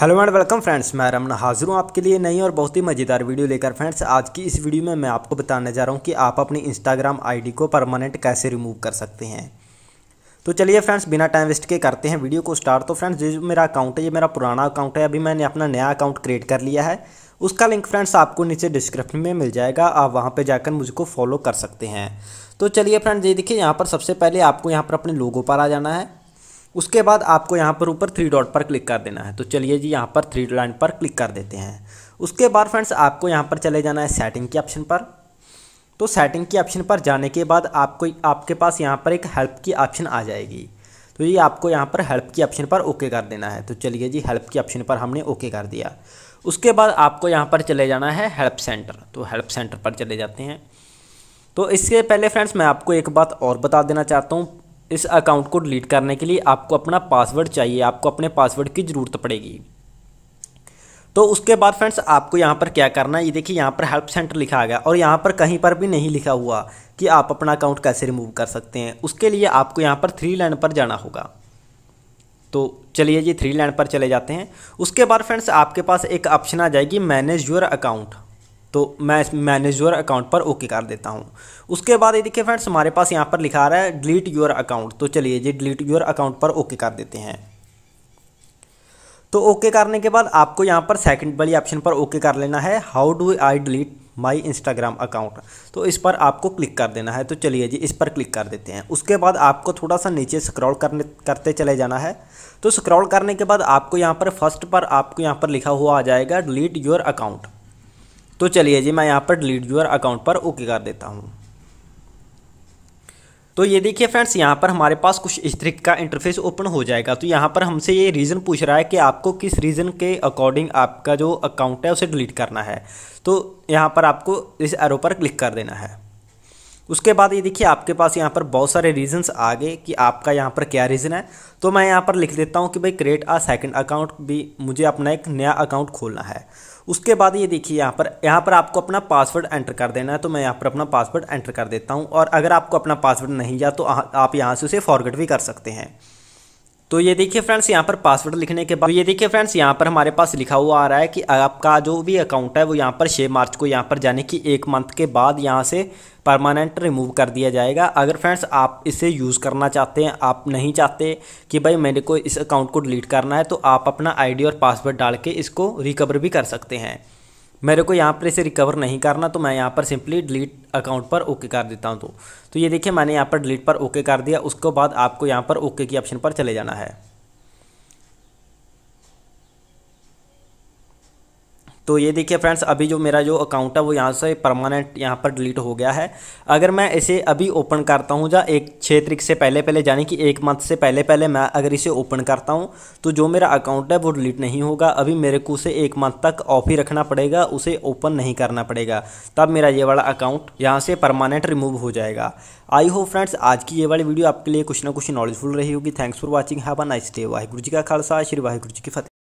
hello and welcome friends मैं रमन हाजिर हूँ आपके लिए नई और बहुत ही मज़ेदार वीडियो लेकर फ्रेंड्स आज की इस वीडियो में मैं आपको बताने जा रहा हूँ कि आप अपनी इंस्टाग्राम आईडी को परमानेंट कैसे रिमूव कर सकते हैं तो चलिए फ्रेंड्स बिना टाइम वेस्ट के करते हैं वीडियो को स्टार्ट तो फ्रेंड्स जो मेरा अकाउंट है ये मेरा पुराना अकाउंट है अभी मैंने अपना नया अकाउंट क्रिएट कर लिया है उसका लिंक फ्रेंड्स आपको नीचे डिस्क्रिप्शन में मिल जाएगा आप वहाँ पर जाकर मुझको फॉलो कर सकते हैं तो चलिए फ्रेंड्स ये देखिए यहाँ पर सबसे पहले आपको यहाँ पर अपने लोगों पर आ जाना है उसके बाद आपको यहाँ पर ऊपर थ्री डॉट पर क्लिक कर देना है तो चलिए जी यहाँ पर थ्री लाइन पर क्लिक कर देते हैं उसके बाद फ्रेंड्स आपको यहाँ पर चले जाना है सेटिंग के ऑप्शन पर तो सेटिंग के ऑप्शन पर जाने के बाद आपको आपके पास यहाँ पर एक हेल्प की ऑप्शन आ जाएगी तो ये आपको यहाँ पर हेल्प की ऑप्शन पर ओके कर देना है तो चलिए जी हेल्प की ऑप्शन पर हमने ओके कर दिया उसके बाद आपको यहाँ पर चले जाना है हेल्प सेंटर तो हेल्प सेंटर पर चले जाते हैं तो इससे पहले फ्रेंड्स मैं आपको एक बात और बता देना चाहता हूँ इस अकाउंट को डिलीट करने के लिए आपको अपना पासवर्ड चाहिए आपको अपने पासवर्ड की ज़रूरत पड़ेगी तो उसके बाद फ्रेंड्स आपको यहाँ पर क्या करना है ये देखिए यहाँ पर हेल्प सेंटर लिखा आ गया और यहाँ पर कहीं पर भी नहीं लिखा हुआ कि आप अपना अकाउंट कैसे रिमूव कर सकते हैं उसके लिए आपको यहाँ पर थ्री लाइन पर जाना होगा तो चलिए जी थ्री लाइन पर चले जाते हैं उसके बाद फ्रेंड्स आपके पास एक ऑप्शन आ जाएगी मैनेज योर अकाउंट तो मैं मैनेज योर अकाउंट पर ओके कर देता हूँ उसके बाद ये देखिए फ्रेंड्स हमारे पास यहाँ पर लिखा रहा है डिलीट योर अकाउंट तो चलिए जी डिलीट योर अकाउंट पर ओके कर देते हैं तो ओके करने के बाद आपको यहाँ पर सेकंड वाली ऑप्शन पर ओके कर लेना है how do I delete my Instagram account तो इस पर आपको क्लिक कर देना है तो चलिए जी इस पर क्लिक कर देते हैं उसके बाद आपको थोड़ा सा नीचे स्क्रॉल करने करते चले जाना है तो स्क्रॉल करने के बाद आपको यहाँ पर फर्स्ट पर आपको यहाँ पर लिखा हुआ आ जाएगा डिलीट योर अकाउंट तो चलिए जी मैं यहाँ पर डिलीट यूर अकाउंट पर ओके कर देता हूँ तो ये देखिए फ्रेंड्स यहाँ पर हमारे पास कुछ इस तरीके का इंटरफेस ओपन हो जाएगा तो यहाँ पर हमसे ये रीज़न पूछ रहा है कि आपको किस रीज़न के अकॉर्डिंग आपका जो अकाउंट है उसे डिलीट करना है तो यहाँ पर आपको इस एरो पर क्लिक कर देना है उसके बाद ये देखिए आपके पास यहाँ पर बहुत सारे रीजंस आ गए कि आपका यहाँ पर क्या रीज़न है तो मैं यहाँ पर लिख देता हूँ कि भाई क्रिएट आ सेकंड अकाउंट भी मुझे अपना एक नया अकाउंट खोलना है उसके बाद ये देखिए यहाँ पर यहाँ पर आपको अपना पासवर्ड एंटर कर देना है तो मैं यहाँ पर अपना पासवर्ड एंटर कर देता हूँ और अगर आपको अपना पासवर्ड नहीं या तो आप यहाँ से उसे फॉरगेट भी कर सकते हैं तो ये देखिए फ्रेंड्स यहाँ पर पासवर्ड लिखने के बाद तो ये देखिए फ्रेंड्स यहाँ पर हमारे पास लिखा हुआ आ रहा है कि आपका जो भी अकाउंट है वो यहाँ पर छः मार्च को यहाँ पर जाने की एक मंथ के बाद यहाँ से परमानेंट रिमूव कर दिया जाएगा अगर फ्रेंड्स आप इसे यूज़ करना चाहते हैं आप नहीं चाहते कि भाई मेरे को इस अकाउंट को डिलीट करना है तो आप अपना आई और पासवर्ड डाल के इसको रिकवर भी कर सकते हैं मेरे को यहाँ पर इसे रिकवर नहीं करना तो मैं यहाँ पर सिंपली डिलीट अकाउंट पर ओके कर देता हूँ तो तो ये देखिए मैंने यहाँ पर डिलीट पर ओके कर दिया उसके बाद आपको यहाँ पर ओके की ऑप्शन पर चले जाना है तो ये देखिए फ्रेंड्स अभी जो मेरा जो अकाउंट है वो यहाँ से परमानेंट यहाँ पर डिलीट हो गया है अगर मैं इसे अभी ओपन करता हूँ या एक छः तरीक से पहले पहले यानी कि एक मंथ से पहले पहले मैं अगर इसे ओपन करता हूँ तो जो मेरा अकाउंट है वो डिलीट नहीं होगा अभी मेरे को उसे एक मंथ तक ऑफ ही रखना पड़ेगा उसे ओपन नहीं करना पड़ेगा तब मेरा ये वाला अकाउंट यहाँ से परमानेंट रिमूव हो जाएगा आई होप फ्रेंड्स आज की ये वाली वीडियो आपके लिए कुछ ना कुछ नॉलेजफुल रही होगी thanks for watching have a nice day Waheguru ji का खालसा श्री वाहिगुरु जी की फतेह